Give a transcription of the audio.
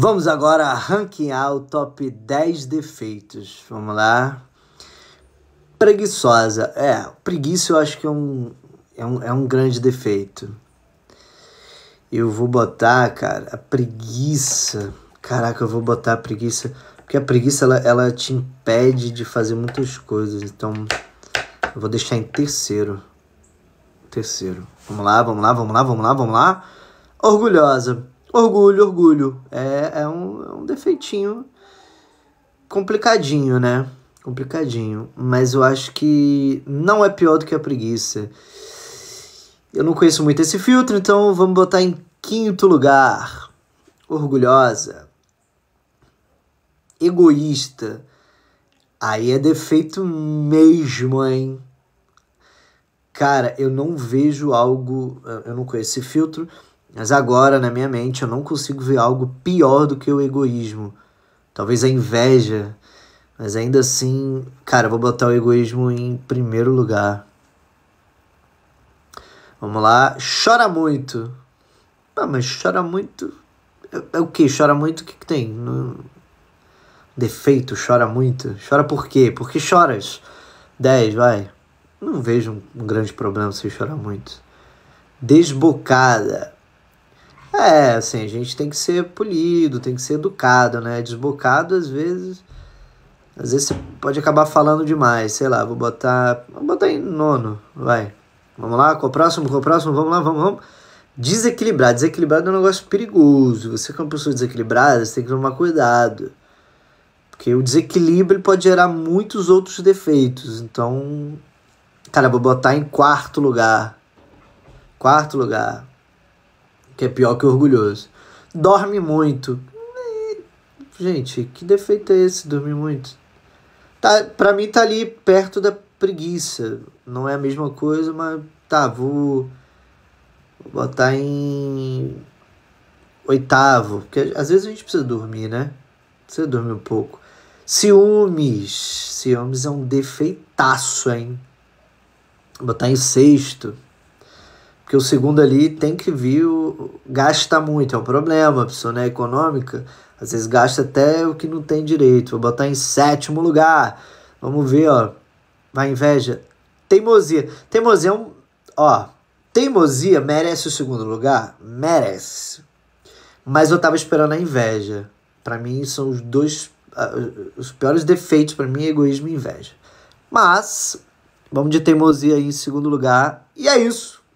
Vamos agora ranquear o top 10 defeitos. Vamos lá. Preguiçosa. É, preguiça eu acho que é um, é um, é um grande defeito. Eu vou botar, cara, a preguiça. Caraca, eu vou botar a preguiça. Porque a preguiça, ela, ela te impede de fazer muitas coisas. Então, eu vou deixar em terceiro. Terceiro. Vamos lá, vamos lá, vamos lá, vamos lá, vamos lá. Orgulhosa. Orgulho, orgulho. É, é, um, é um defeitinho complicadinho, né? Complicadinho. Mas eu acho que não é pior do que a preguiça. Eu não conheço muito esse filtro, então vamos botar em quinto lugar. Orgulhosa. Egoísta. Aí é defeito mesmo, hein? Cara, eu não vejo algo. Eu não conheço esse filtro, mas agora, na minha mente, eu não consigo ver algo pior do que o egoísmo. Talvez a inveja. Mas ainda assim, cara, vou botar o egoísmo em primeiro lugar. Vamos lá. Chora muito. Ah, mas chora muito. É, é o que? Chora muito? O que, que tem? No... Defeito, chora muito. Chora por quê? Porque choras? 10, vai. Não vejo um, um grande problema se chorar muito. Desbocada. É, assim, a gente tem que ser polido, tem que ser educado, né? Desbocado, às vezes. Às vezes você pode acabar falando demais, sei lá, vou botar. Vou botar em nono, vai. Vamos lá, qual o próximo, qual o próximo, vamos lá, vamos, vamos. Desequilibrar. Desequilibrado é um negócio perigoso. Você que é uma pessoa desequilibrada, você tem que tomar cuidado. Porque o desequilíbrio pode gerar muitos outros defeitos. Então, cara, vou botar em quarto lugar. Quarto lugar que é pior que orgulhoso. Dorme muito. Gente, que defeito é esse dormir muito? Tá, pra mim tá ali perto da preguiça. Não é a mesma coisa, mas tá, vou, vou botar em oitavo. Porque às vezes a gente precisa dormir, né? Precisa dormir um pouco. Ciúmes. Ciúmes é um defeitaço, hein? Vou botar em sexto. Porque o segundo ali tem que vir, o, gasta muito, é um problema, a pessoa não é econômica, às vezes gasta até o que não tem direito. Vou botar em sétimo lugar. Vamos ver, ó. Vai inveja. Teimosia. Teimosia é um. Ó. Teimosia merece o segundo lugar? Merece. Mas eu tava esperando a inveja. Para mim são os dois. Uh, os piores defeitos para mim é egoísmo e inveja. Mas. Vamos de teimosia aí em segundo lugar. E é isso.